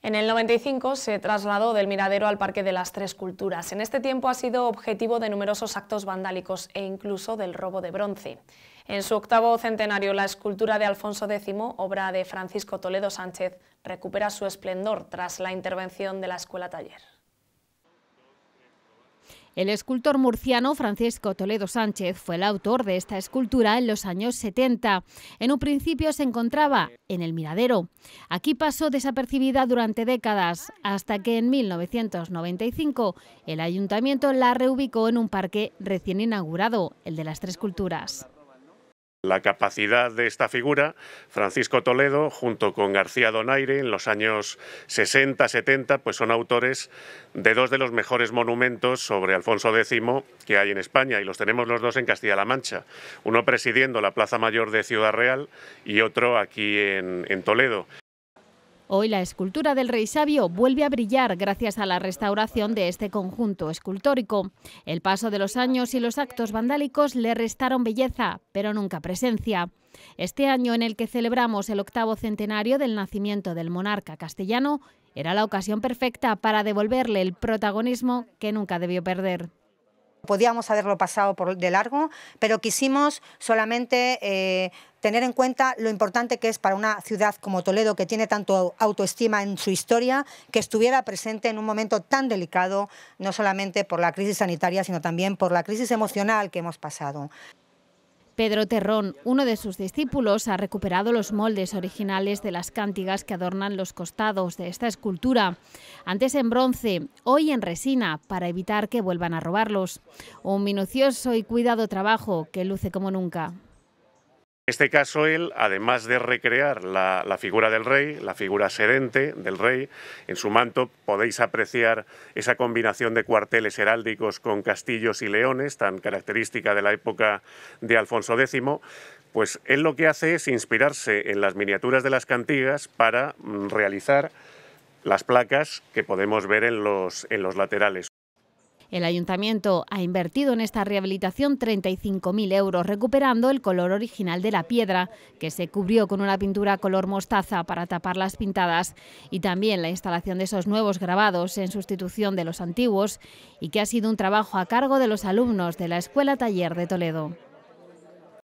En el 95 se trasladó del Miradero al Parque de las Tres Culturas. En este tiempo ha sido objetivo de numerosos actos vandálicos e incluso del robo de bronce. En su octavo centenario, la escultura de Alfonso X, obra de Francisco Toledo Sánchez, recupera su esplendor tras la intervención de la Escuela Taller. El escultor murciano Francisco Toledo Sánchez fue el autor de esta escultura en los años 70. En un principio se encontraba en el Miradero. Aquí pasó desapercibida durante décadas, hasta que en 1995 el ayuntamiento la reubicó en un parque recién inaugurado, el de las Tres Culturas la capacidad de esta figura, Francisco Toledo, junto con García Donaire, en los años 60-70, pues son autores de dos de los mejores monumentos sobre Alfonso X que hay en España, y los tenemos los dos en Castilla-La Mancha, uno presidiendo la Plaza Mayor de Ciudad Real y otro aquí en, en Toledo. Hoy la escultura del rey sabio vuelve a brillar gracias a la restauración de este conjunto escultórico. El paso de los años y los actos vandálicos le restaron belleza, pero nunca presencia. Este año en el que celebramos el octavo centenario del nacimiento del monarca castellano, era la ocasión perfecta para devolverle el protagonismo que nunca debió perder. Podíamos haberlo pasado por de largo, pero quisimos solamente eh, tener en cuenta lo importante que es para una ciudad como Toledo, que tiene tanto autoestima en su historia, que estuviera presente en un momento tan delicado, no solamente por la crisis sanitaria, sino también por la crisis emocional que hemos pasado. Pedro Terrón, uno de sus discípulos, ha recuperado los moldes originales de las cántigas que adornan los costados de esta escultura, antes en bronce, hoy en resina, para evitar que vuelvan a robarlos. Un minucioso y cuidado trabajo que luce como nunca. En este caso, él, además de recrear la, figura del rey, la figura sedente del rey, en su manto podéis apreciar esa combinación de cuarteles heráldicos con castillos y leones, tan característica de la época de Alfonso X, pues él lo que hace es inspirarse en las miniaturas de las cantigas para mm, realizar las placas que podemos ver en los laterales. El ayuntamiento ha invertido en esta rehabilitación 35.000 euros, recuperando el color original de la piedra, que se cubrió con una pintura color mostaza para tapar las pintadas, y también la instalación de esos nuevos grabados en sustitución de los antiguos, y que ha sido un trabajo a cargo de los alumnos de la Escuela Taller de Toledo.